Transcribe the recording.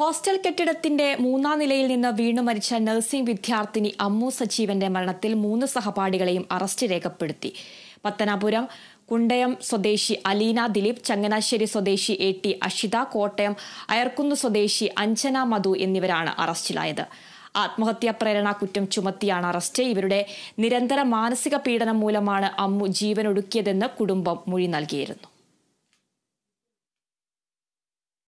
hostel കെട്ടിടത്തിന്റെ മൂന്നാം നിലയിൽ നിന്ന് വീണു മരിച്ച നഴ്സിംഗ് വിദ്യാർത്ഥിനി അമ്മു സജീവന്റെ മരണത്തിൽ മൂന്ന് സഹപാഠികളെയും അറസ്റ്റ് രേഖപ്പെടുത്തി പത്തനാപുരം കുണ്ടയം സ്വദേശി അലീന ദിലീപ് ചങ്ങനാശ്ശേരി സ്വദേശി എ ടി അഷിത കോട്ടയം അയർക്കുന്ന് സ്വദേശി അഞ്ജന മധു എന്നിവരാണ് അറസ്റ്റിലായത് ആത്മഹത്യാ പ്രേരണ കുറ്റം ചുമത്തിയാണ് അറസ്റ്റ് ഇവരുടെ നിരന്തര മാനസിക പീഡനം മൂലമാണ് അമ്മു ജീവനൊടുക്കിയതെന്ന് കുടുംബം മൊഴി നൽകിയിരുന്നു